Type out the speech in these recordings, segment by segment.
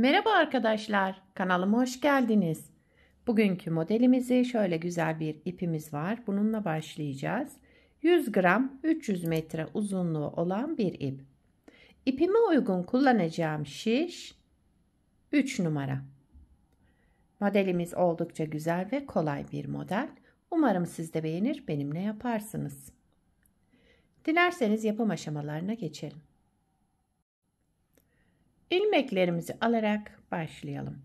Merhaba arkadaşlar, kanalıma hoş geldiniz. Bugünkü modelimizi şöyle güzel bir ipimiz var. Bununla başlayacağız. 100 gram 300 metre uzunluğu olan bir ip. İpime uygun kullanacağım şiş 3 numara. Modelimiz oldukça güzel ve kolay bir model. Umarım siz de beğenir, benimle yaparsınız. Dilerseniz yapım aşamalarına geçelim ilmeklerimizi alarak başlayalım.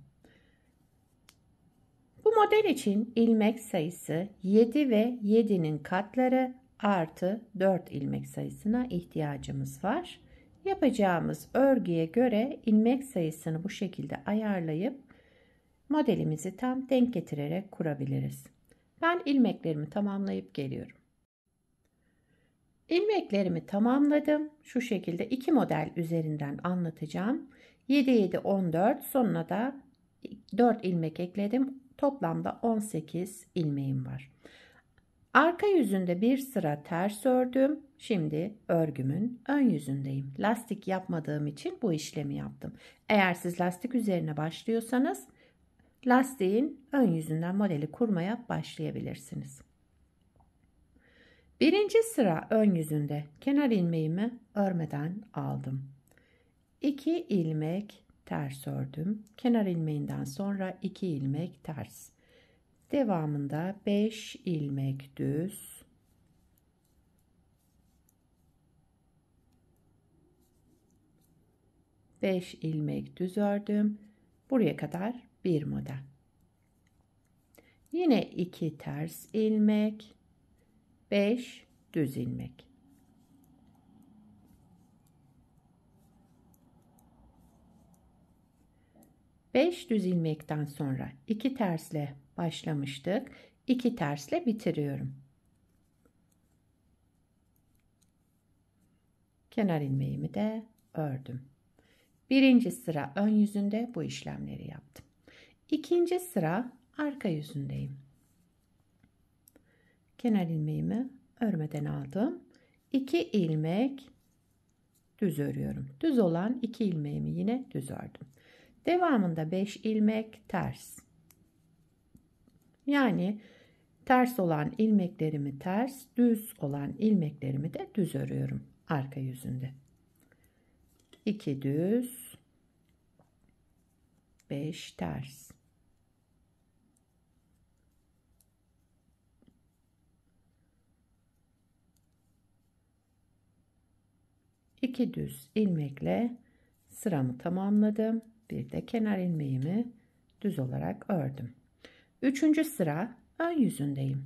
Bu model için ilmek sayısı 7 ve 7'nin katları artı 4 ilmek sayısına ihtiyacımız var. Yapacağımız örgüye göre ilmek sayısını bu şekilde ayarlayıp modelimizi tam denk getirerek kurabiliriz. Ben ilmeklerimi tamamlayıp geliyorum. Ilmeklerimi tamamladım. Şu şekilde iki model üzerinden anlatacağım. 7 7 14 sonuna da 4 ilmek ekledim. Toplamda 18 ilmeğim var. Arka yüzünde bir sıra ters ördüm. Şimdi örgümün ön yüzündeyim. Lastik yapmadığım için bu işlemi yaptım. Eğer siz lastik üzerine başlıyorsanız lastiğin ön yüzünden modeli kurmaya başlayabilirsiniz. Birinci sıra ön yüzünde kenar ilmeğimi örmeden aldım. 2 ilmek ters ördüm. Kenar ilmeğinden sonra 2 ilmek ters. Devamında 5 ilmek düz. Beş ilmek düz ördüm. Buraya kadar bir model. Yine iki ters ilmek. 5 düz ilmek. Beş düz ilmekten sonra iki tersle başlamıştık. İki tersle bitiriyorum. Kenar ilmeğimi de ördüm. Birinci sıra ön yüzünde bu işlemleri yaptım. İkinci sıra arka yüzündeyim kenar ilmeğimi örmeden aldım. 2 ilmek düz örüyorum. Düz olan 2 ilmeğimi yine düz ördüm. Devamında 5 ilmek ters. Yani ters olan ilmeklerimi ters, düz olan ilmeklerimi de düz örüyorum arka yüzünde. 2 düz, 5 ters. 2 düz ilmekle sıramı tamamladım. Bir de kenar ilmeğimi düz olarak ördüm. Üçüncü sıra ön yüzündeyim.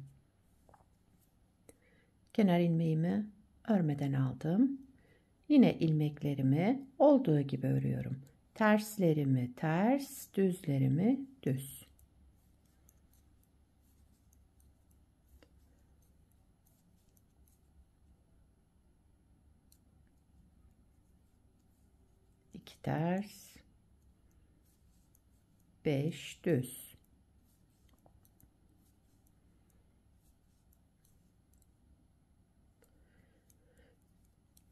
Kenar ilmeğimi örmeden aldım. Yine ilmeklerimi olduğu gibi örüyorum. Terslerimi ters, düzlerimi düz. ters 5 düz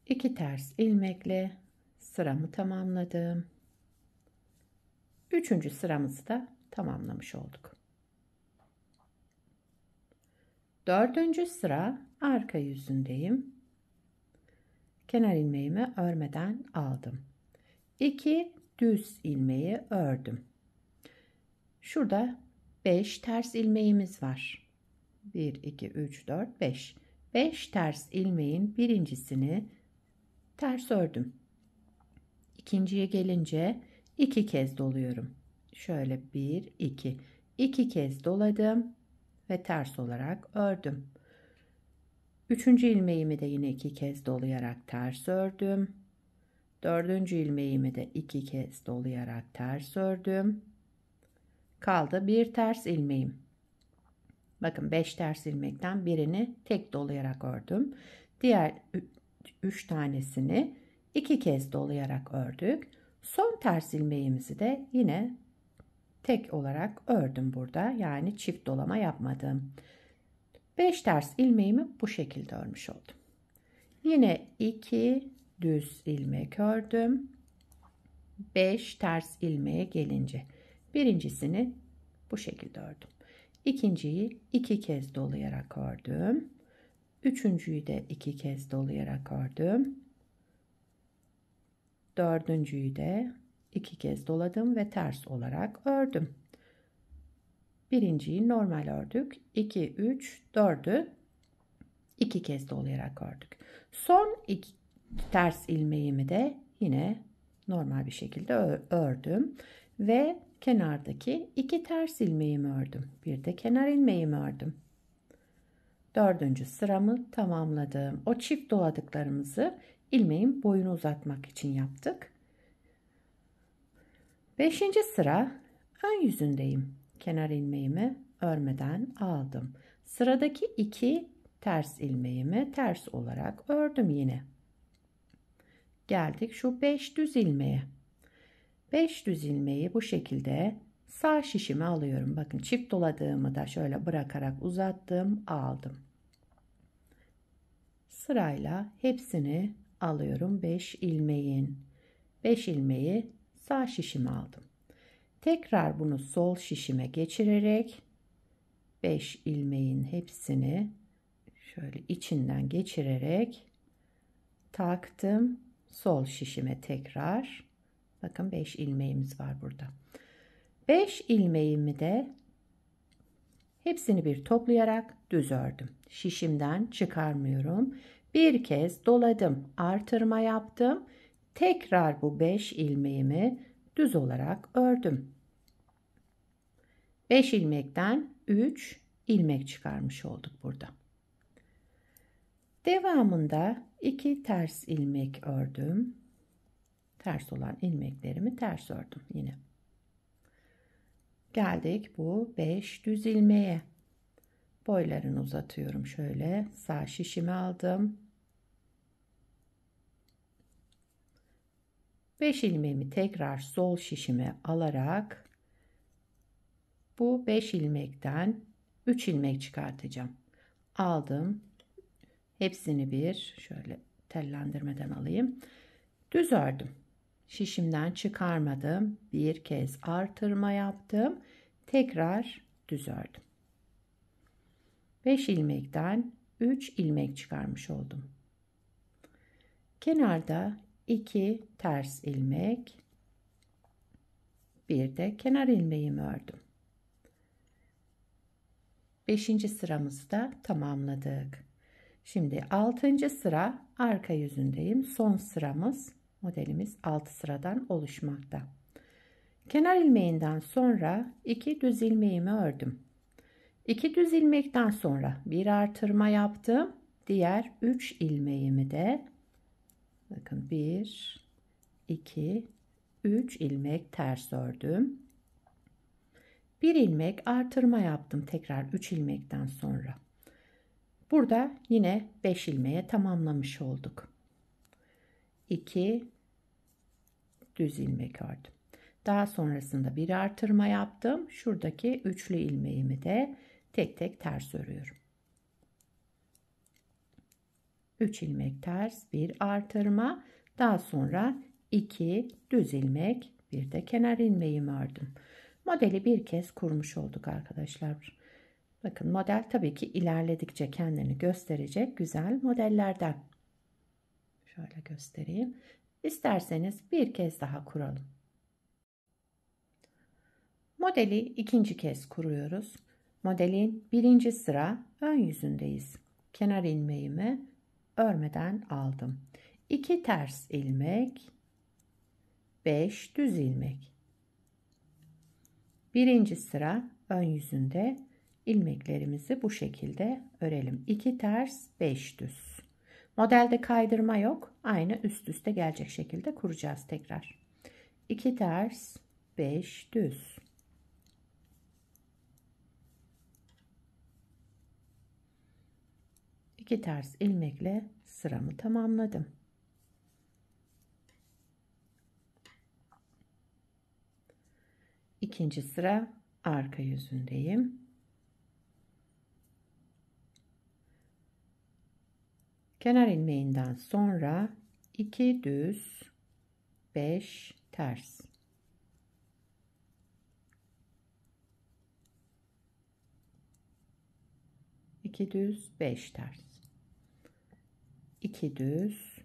iki ters ilmekle sıramı tamamladım. Üçüncü sıramızı da tamamlamış olduk. Dördüncü sıra arka yüzündeyim. Kenar ilmeğimi örmeden aldım. 2 düz ilmeği ördüm. Şurada 5 ters ilmeğimiz var. 1 2 3 4 5. 5 ters ilmeğin birincisini ters ördüm. İkinciye gelince iki kez doluyorum. Şöyle 1 2 2 kez doladım ve ters olarak ördüm. Üçüncü ilmeğimi de yine iki kez dolayarak ters ördüm. Dördüncü ilmeğimi de iki kez dolayarak ters ördüm. Kaldı bir ters ilmeğim. Bakın 5 ters ilmekten birini tek dolayarak ördüm. Diğer 3 tanesini 2 kez dolayarak ördük. Son ters ilmeğimizi de yine tek olarak ördüm burada. Yani çift dolama yapmadım. 5 ters ilmeğimi bu şekilde örmüş oldum. Yine 2 düz ilmek ördüm. 5 ters ilmeğe gelince birincisini bu şekilde ördüm. İkinciyi iki kez dolayarak ördüm. Üçüncüyü de iki kez dolayarak ördüm. Dördüncüyü de iki kez doladım ve ters olarak ördüm. Birinciyi normal ördük. 2, 3, 4'ü iki kez dolayarak ördük. Son iki, ters ilmeğimi de yine normal bir şekilde ördüm ve kenardaki iki ters ilmeğimi ördüm. Bir de kenar ilmeğimi ördüm. Dördüncü sıramı tamamladım. O çift doladıklarımızı ilmeğin boyunu uzatmak için yaptık. Beşinci sıra ön yüzündeyim. Kenar ilmeğimi örmeden aldım. Sıradaki iki ters ilmeğimi ters olarak ördüm yine geldik şu 5 düz ilmeğe. 5 düz ilmeği bu şekilde sağ şişime alıyorum. Bakın çift doladığımı da şöyle bırakarak uzattım, aldım. Sırayla hepsini alıyorum 5 ilmeğin. 5 ilmeği sağ şişime aldım. Tekrar bunu sol şişime geçirerek 5 ilmeğin hepsini şöyle içinden geçirerek taktım sol şişime tekrar bakın 5 ilmeğimiz var burada. 5 ilmeğimi de hepsini bir toplayarak düz ördüm. Şişimden çıkarmıyorum. Bir kez doladım, artırma yaptım. Tekrar bu 5 ilmeğimi düz olarak ördüm. 5 ilmekten 3 ilmek çıkarmış olduk burada. Devamında 2 ters ilmek ördüm. Ters olan ilmeklerimi ters ördüm yine. Geldik bu 5 düz ilmeğe. Boylarını uzatıyorum şöyle. Sağ şişimi aldım. 5 ilmeğimi tekrar sol şişime alarak bu 5 ilmekten 3 ilmek çıkartacağım. Aldım, Hepsini bir şöyle tellendirmeden alayım. Düz ördüm. Şişimden çıkarmadım. Bir kez artırma yaptım. Tekrar düz ördüm. 5 ilmekten 3 ilmek çıkarmış oldum. Kenarda 2 ters ilmek, bir de kenar ilmeğimi ördüm. 5. sıramızı da tamamladık. Şimdi 6. sıra arka yüzündeyim. Son sıramız modelimiz 6 sıradan oluşmakta. Kenar ilmeğinden sonra 2 düz ilmeğimi ördüm. 2 düz ilmekten sonra bir artırma yaptım. Diğer 3 ilmeğimi de bakın 1 2 3 ilmek ters ördüm. 1 ilmek artırma yaptım tekrar 3 ilmekten sonra. Burada yine 5 ilmeğe tamamlamış olduk. 2 düz ilmek ördüm. Daha sonrasında bir artırma yaptım. Şuradaki üçlü ilmeğimi de tek tek ters örüyorum. 3 ilmek ters, bir artırma, daha sonra 2 düz ilmek, bir de kenar ilmeğimi ördüm. Modeli bir kez kurmuş olduk arkadaşlar. Bakın model tabii ki ilerledikçe kendini gösterecek güzel modellerden. Şöyle göstereyim. İsterseniz bir kez daha kuralım. Modeli ikinci kez kuruyoruz. Modelin birinci sıra ön yüzündeyiz. Kenar ilmeğimi örmeden aldım. 2 ters ilmek, 5 düz ilmek. Birinci sıra ön yüzünde ilmeklerimizi bu şekilde örelim. 2 ters 5 düz. Modelde kaydırma yok. Aynı üst üste gelecek şekilde kuracağız tekrar. 2 ters 5 düz. İki ters ilmekle sıramı tamamladım. İkinci sıra arka yüzündeyim. Kenar ilmeğinden sonra 2 düz 5 ters. iki düz beş ters iki düz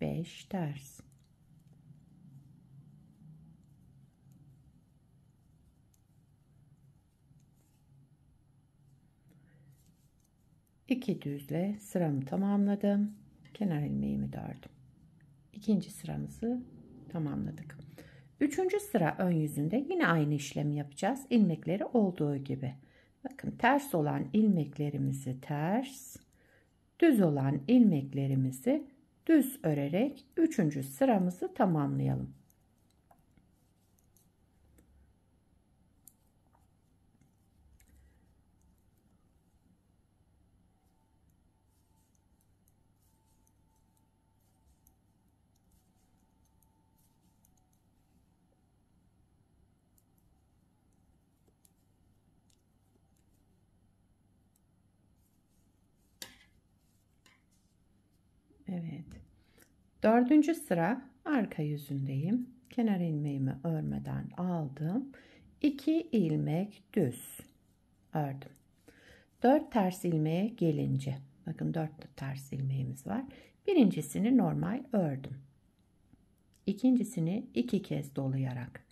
beş ters İki düzle sıramı tamamladım. Kenar ilmeğimi dördüm. İkinci sıramızı tamamladık. Üçüncü sıra ön yüzünde yine aynı işlemi yapacağız. İlmekleri olduğu gibi. Bakın ters olan ilmeklerimizi ters, düz olan ilmeklerimizi düz örerek üçüncü sıramızı tamamlayalım. Evet. Dördüncü sıra arka yüzündeyim. Kenar ilmeğimi örmeden aldım. 2 ilmek düz ördüm. 4 ters ilmeğe gelince bakın 4 ters ilmeğimiz var. Birincisini normal ördüm. İkincisini iki kez dolayarak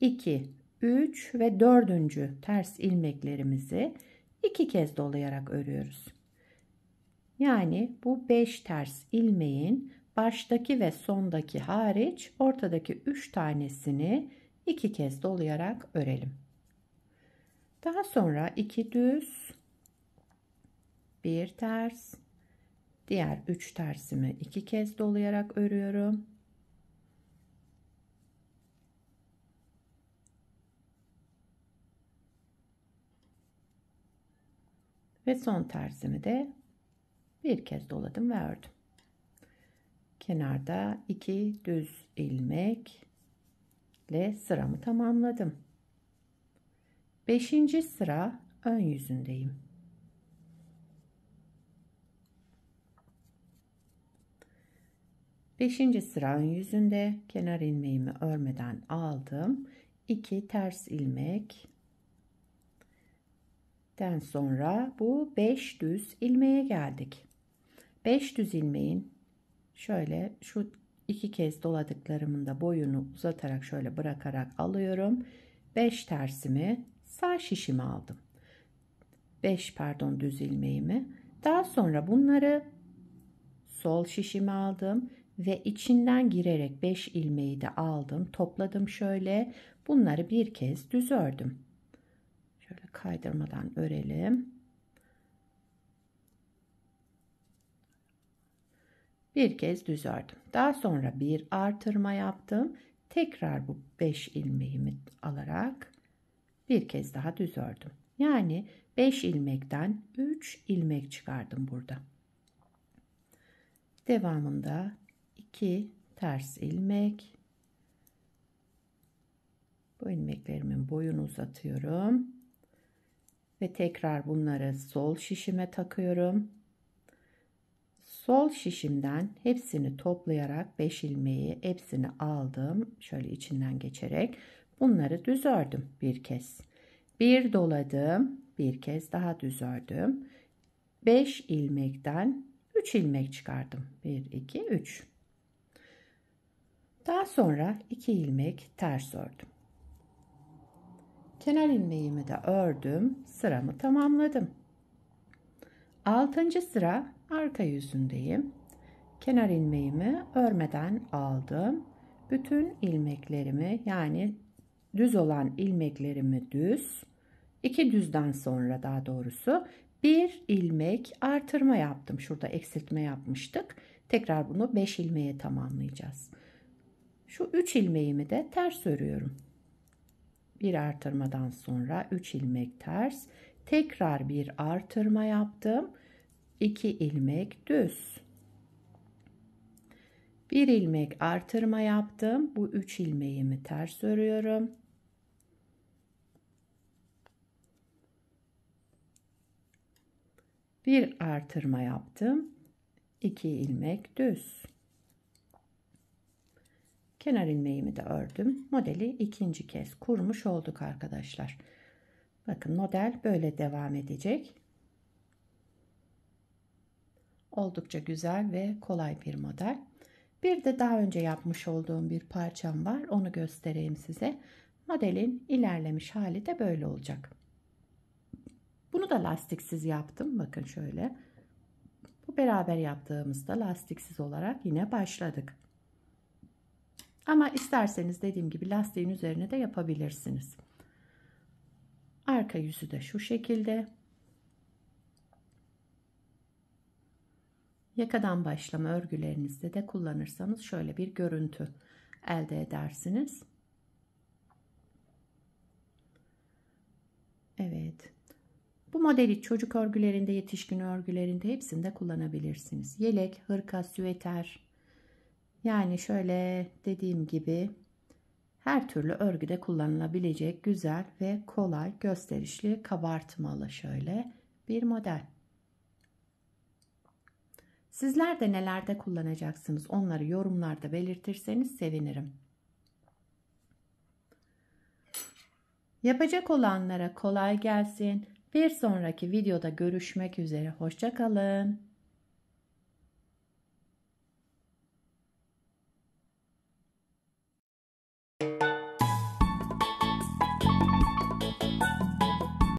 2, 3 ve dördüncü ters ilmeklerimizi iki kez dolayarak örüyoruz. Yani bu 5 ters ilmeğin baştaki ve sondaki hariç ortadaki 3 tanesini 2 kez dolayarak örelim. Daha sonra 2 düz, 1 ters, diğer 3 tersimi 2 kez dolayarak örüyorum. Ve son tersimi de bir kez doladım ve ördüm. Kenarda iki düz ilmekle sıramı tamamladım. Beşinci sıra ön yüzündeyim. Beşinci sıra ön yüzünde kenar ilmeğimi örmeden aldım. İki ters ilmek. Den sonra bu 5 düz ilmeğe geldik. 5 düz ilmeğin şöyle şu iki kez doladıklarımın da boyunu uzatarak şöyle bırakarak alıyorum. 5 tersimi sağ şişimi aldım. 5 pardon düz ilmeğimi. Daha sonra bunları sol şişimi aldım ve içinden girerek 5 ilmeği de aldım. Topladım şöyle. Bunları bir kez düz ördüm. Şöyle kaydırmadan örelim. bir kez düz ördüm. Daha sonra bir artırma yaptım. Tekrar bu 5 ilmeğimi alarak bir kez daha düz ördüm. Yani 5 ilmekten 3 ilmek çıkardım burada. Devamında 2 ters ilmek. Bu ilmeklerimin boyunu uzatıyorum. Ve tekrar bunları sol şişime takıyorum. Sol şişimden hepsini toplayarak 5 ilmeği hepsini aldım. Şöyle içinden geçerek bunları düz ördüm bir kez. Bir doladım, bir kez daha düz ördüm. 5 ilmekten 3 ilmek çıkardım. 1 2 3. Daha sonra 2 ilmek ters ördüm. Kenar ilmeğimi de ördüm, sıramı tamamladım. 6. sıra arka yüzündeyim. Kenar ilmeğimi örmeden aldım. Bütün ilmeklerimi yani düz olan ilmeklerimi düz, iki düzden sonra daha doğrusu bir ilmek artırma yaptım. Şurada eksiltme yapmıştık. Tekrar bunu 5 ilmeğe tamamlayacağız. Şu 3 ilmeğimi de ters örüyorum. Bir artırmadan sonra 3 ilmek ters. Tekrar bir artırma yaptım. 2 ilmek düz. 1 ilmek artırma yaptım. Bu 3 ilmeğimi ters örüyorum. Bir artırma yaptım. 2 ilmek düz. Kenar ilmeğimi de ördüm. Modeli ikinci kez kurmuş olduk arkadaşlar. Bakın model böyle devam edecek. Oldukça güzel ve kolay bir model. Bir de daha önce yapmış olduğum bir parçam var. Onu göstereyim size. Modelin ilerlemiş hali de böyle olacak. Bunu da lastiksiz yaptım. Bakın şöyle. Bu beraber yaptığımızda lastiksiz olarak yine başladık. Ama isterseniz dediğim gibi lastiğin üzerine de yapabilirsiniz. Arka yüzü de şu şekilde. Yakadan başlama örgülerinizde de kullanırsanız şöyle bir görüntü elde edersiniz. Evet. Bu modeli çocuk örgülerinde, yetişkin örgülerinde hepsinde kullanabilirsiniz. Yelek, hırka, süveter. Yani şöyle dediğim gibi her türlü örgüde kullanılabilecek güzel ve kolay gösterişli kabartmalı şöyle bir model. Sizler de nelerde kullanacaksınız onları yorumlarda belirtirseniz sevinirim. Yapacak olanlara kolay gelsin. Bir sonraki videoda görüşmek üzere. Hoşçakalın.